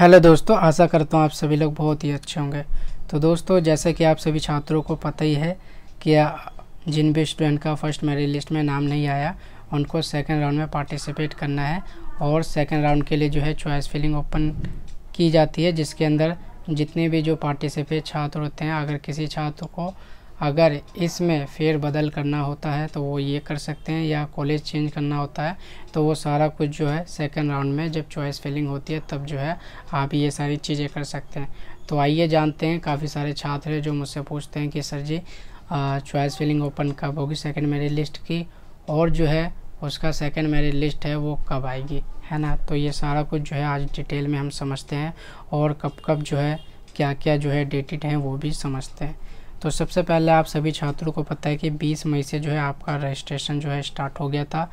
hello दोस्तों आशा करता हूँ आप सभी लोग बहुत ही अच्छे होंगे तो दोस्तों जैसे कि आप सभी छात्रों को पता ही है कि जिन भी स्टूडेंट का फर्स्ट मेरी लिस्ट में नाम नहीं आया उनको सेकेंड राउंड में पार्टिसिपेट करना है और सेकेंड राउंड के लिए जो है चॉइस फिलिंग ओपन की जाती है जिसके अंदर जितने भी जो पार्टिसिपेट छात्र होते हैं अगर किसी छात्र को अगर इसमें फेरबदल करना होता है तो वो ये कर सकते हैं या कॉलेज चेंज करना होता है तो वो सारा कुछ जो है सेकेंड राउंड में जब चॉइस फिलिंग होती है तब जो है आप ये सारी चीज़ें कर सकते हैं तो आइए जानते हैं काफ़ी सारे छात्र हैं जो मुझसे पूछते हैं कि sir ji choice filling open कब होगी सेकेंड मेरिट लिस्ट की और जो है उसका सेकेंड मेरिट लिस्ट है वो कब आएगी है ना तो ये सारा कुछ जो है आज डिटेल में हम समझते हैं और कब कब जो है क्या क्या जो है डेटेड हैं वो भी समझते हैं तो सबसे पहले आप सभी छात्रों को पता है कि 20 मई से जो है आपका रजिस्ट्रेशन जो है स्टार्ट हो गया था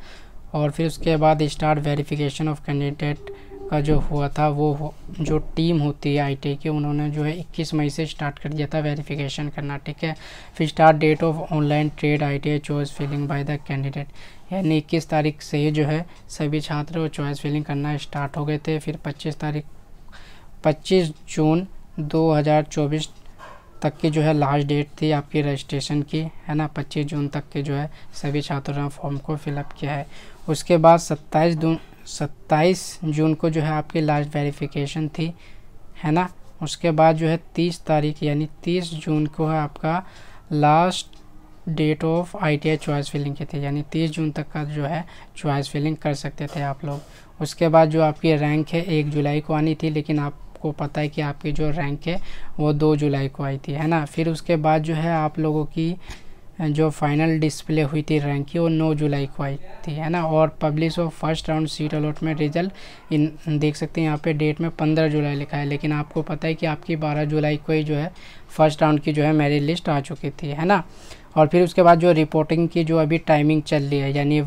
और फिर उसके बाद स्टार्ट वेरिफिकेशन ऑफ कैंडिडेट का जो हुआ था वो जो टीम होती है आई की उन्होंने जो है 21 मई से स्टार्ट कर दिया था वेरिफिकेशन करना ठीक है फिर start date of online trade I T choice filling by the candidate यानी 21 तारीख से जो है सभी छात्र चॉइस फिलिंग करना स्टार्ट हो गए थे फिर 25 तारीख 25 जून तक की जो है लास्ट डेट थी आपकी रजिस्ट्रेशन की है ना 25 जून तक के जो है सभी छात्रों ने फॉर्म को फिलअप किया है उसके बाद 27 जून 27 जून को जो है आपकी लास्ट वेरिफिकेशन थी है ना उसके बाद जो है 30 तारीख यानी 30 जून को है आपका last date of ITI choice filling की थी यानी तीस जून तक का जो है चॉइस फिलिंग कर सकते थे आप लोग उसके बाद जो आपकी रैंक है एक जुलाई को आनी थी लेकिन आप आपको पता है कि आपकी जो रैंक है वो दो जुलाई को आई थी है ना फिर उसके बाद जो है आप लोगों की जो फाइनल डिस्प्ले हुई थी रैंक की वो नौ जुलाई को आई थी है ना और publish of first round seat allotment result इन देख सकते हैं यहाँ पे डेट में पंद्रह जुलाई लिखा है लेकिन आपको पता है कि आपकी बारह जुलाई को ही जो है फर्स्ट राउंड की जो है मेरी लिस्ट आ चुकी थी है ना और फिर उसके बाद जो रिपोर्टिंग की जो अभी टाइमिंग चल रही है यानी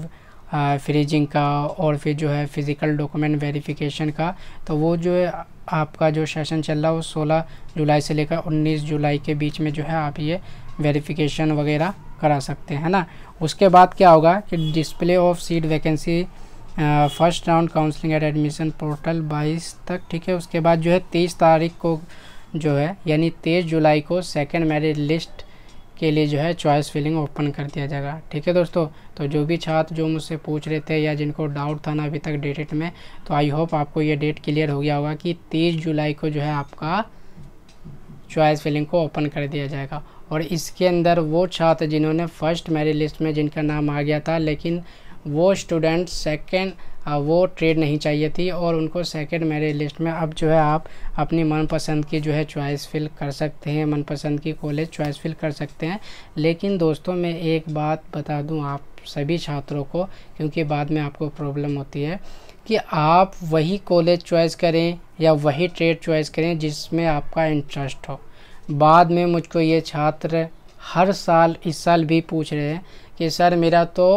फ्रीजिंग का और फिर जो है फ़िज़िकल डॉक्यूमेंट वेरीफिकेशन का तो वो जो है आपका जो सेशन चल रहा है वो सोलह जुलाई से लेकर उन्नीस जुलाई के बीच में जो है आप ये वेरिफिकेशन वगैरह करा सकते हैं ना उसके बाद क्या होगा कि display of seat vacancy first round counselling at admission portal 22 तक ठीक है उसके बाद जो है 23 तारीख को जो है यानी 23 जुलाई को सेकेंड मेरिट लिस्ट के लिए जो है चॉइस फिलिंग ओपन कर दिया जाएगा ठीक है दोस्तों तो जो भी छात्र जो मुझसे पूछ रहे थे या जिनको डाउट था ना अभी तक डेटेट में तो आई होप आपको ये डेट क्लियर हो गया होगा कि तीस जुलाई को जो है आपका चॉइस फिलिंग को ओपन कर दिया जाएगा और इसके अंदर वो छात्र जिन्होंने फर्स्ट मेरिट लिस्ट में जिनका नाम आ गया था लेकिन वो स्टूडेंट सेकेंड वो ट्रेड नहीं चाहिए थी और उनको सेकेंड मेरे लिस्ट में अब जो है आप अपनी मनपसंद की जो है चॉइस फिल कर सकते हैं मनपसंद की कॉलेज चॉइस फिल कर सकते हैं लेकिन दोस्तों मैं एक बात बता दूं आप सभी छात्रों को क्योंकि बाद में आपको प्रॉब्लम होती है कि आप वही कॉलेज चॉइस करें या वही ट्रेड चॉइस करें जिसमें आपका इंटरेस्ट हो बाद में मुझको ये छात्र हर साल इस साल भी पूछ रहे हैं कि सर मेरा तो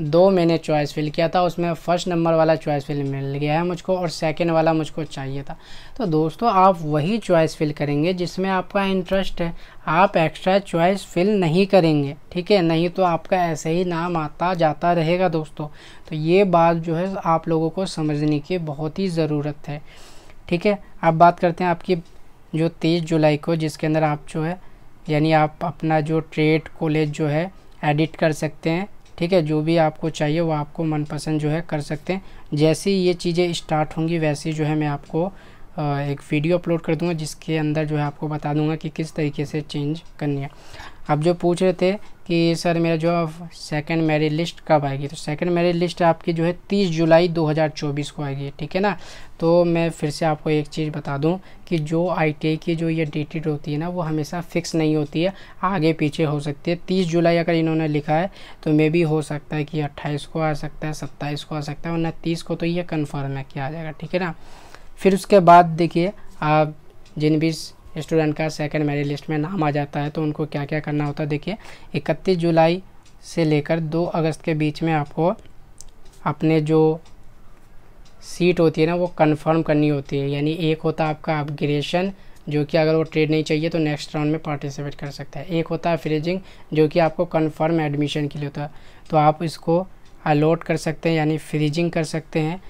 दो मैंने चॉइस फिल किया था उसमें फ़र्स्ट नंबर वाला चॉइस फिल मिल गया है मुझको और सेकंड वाला मुझको चाहिए था तो दोस्तों आप वही चॉइस फिल करेंगे जिसमें आपका इंटरेस्ट है आप एक्स्ट्रा चॉइस फिल नहीं करेंगे ठीक है नहीं तो आपका ऐसे ही नाम आता जाता रहेगा दोस्तों तो ये बात जो है आप लोगों को समझने की बहुत ही ज़रूरत है ठीक है अब बात करते हैं आपकी जो तेईस जुलाई को जिसके अंदर आप जो है यानी आप अपना जो ट्रेड कॉलेज जो है एडिट कर सकते हैं ठीक है जो भी आपको चाहिए वो आपको मनपसंद जो है कर सकते हैं जैसे ही ये चीज़ें स्टार्ट होंगी वैसे जो है मैं आपको एक वीडियो अपलोड कर दूँगा जिसके अंदर जो है आपको बता दूँगा कि किस तरीके से चेंज करनी है आप जो पूछ रहे थे कि सर मेरा जो सेकंड मैरिज लिस्ट कब आएगी तो सेकंड मैरिज लिस्ट आपकी जो है 30 जुलाई 2024 को आएगी ठीक है ना तो मैं फिर से आपको एक चीज़ बता दूं कि जो आईटीआई की जो ये डेटेड होती है ना वो हमेशा फिक्स नहीं होती है आगे पीछे हो सकती है 30 जुलाई अगर इन्होंने लिखा है तो मे भी हो सकता है कि अट्ठाईस को आ सकता है सत्ताईस को आ सकता है वरना तीस को तो ये कन्फर्म है कि आ जाएगा ठीक है ना फिर उसके बाद देखिए आप जिन भी स्टूडेंट का सेकेंड मेरिट लिस्ट में नाम आ जाता है तो उनको क्या क्या करना होता है देखिए इकतीस जुलाई से लेकर दो अगस्त के बीच में आपको अपने जो सीट होती है ना वो कंफर्म करनी होती है यानी एक होता आपका अपग्रेशन जो कि अगर वो ट्रेड नहीं चाहिए तो नेक्स्ट राउंड में पार्टिसिपेट कर सकता है एक होता है फ्रीजिंग जो कि आपको कंफर्म एडमिशन के लिए होता है तो आप इसको अलॉट कर सकते हैं यानी फ्रीजिंग कर सकते हैं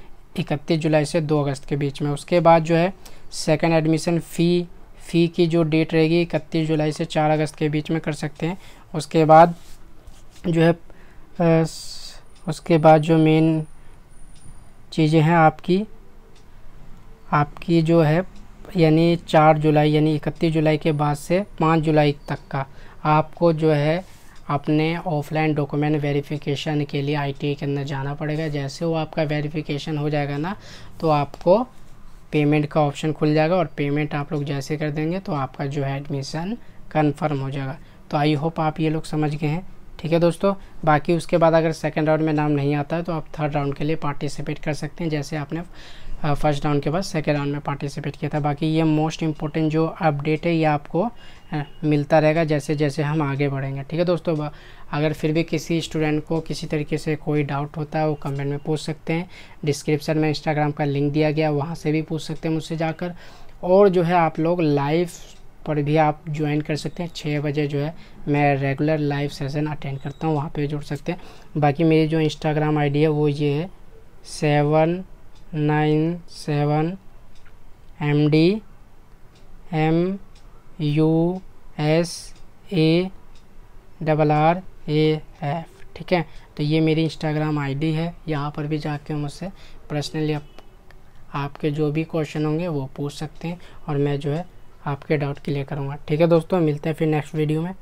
इकतीस जुलाई से दो अगस्त के बीच में उसके बाद जो है सेकेंड एडमिशन फ़ी फ़ी की जो डेट रहेगी इकतीस जुलाई से चार अगस्त के बीच में कर सकते हैं उसके बाद जो है उसके बाद जो मेन चीज़ें हैं आपकी आपकी जो है यानी चार जुलाई यानी इकतीस जुलाई के बाद से पाँच जुलाई तक का आपको जो है अपने ऑफलाइन डॉक्यूमेंट वेरिफिकेशन के लिए आई e के अंदर जाना पड़ेगा जैसे वो आपका वेरिफिकेशन हो जाएगा ना तो आपको पेमेंट का ऑप्शन खुल जाएगा और पेमेंट आप लोग जैसे कर देंगे तो आपका जो है एडमिशन कन्फर्म हो जाएगा तो आई होप आप ये लोग समझ गए हैं ठीक है दोस्तों बाकी उसके बाद अगर सेकेंड राउंड में नाम नहीं आता है तो आप थर्ड राउंड के लिए पार्टिसिपेट कर सकते हैं जैसे आपने फर्स्ट राउंड के बाद सेकेंड राउंड में पार्टिसिपेट किया था बाकी ये मोस्ट इंपॉर्टेंट जो अपडेट है ये आपको मिलता रहेगा जैसे जैसे हम आगे बढ़ेंगे ठीक है दोस्तों अगर फिर भी किसी स्टूडेंट को किसी तरीके से कोई डाउट होता है वो कमेंट में पूछ सकते हैं डिस्क्रिप्शन में इंस्टाग्राम का लिंक दिया गया वहाँ से भी पूछ सकते हैं मुझसे जाकर और जो है आप लोग लाइव पर भी आप ज्वाइन कर सकते हैं छः बजे जो है मैं रेगुलर लाइव सेशन अटेंड करता हूँ वहाँ पर जुड़ सकते हैं बाकी मेरी जो इंस्टाग्राम आई है वो ये है seven nine seven M D M U S A double R A F ठीक है तो ये मेरी इंस्टाग्राम आईडी है यहाँ पर भी जाके मुझसे पर्सनली आप, आपके जो भी क्वेश्चन होंगे वो पूछ सकते हैं और मैं जो है आपके डाउट क्लियर करूँगा ठीक है दोस्तों मिलते हैं फिर नेक्स्ट वीडियो में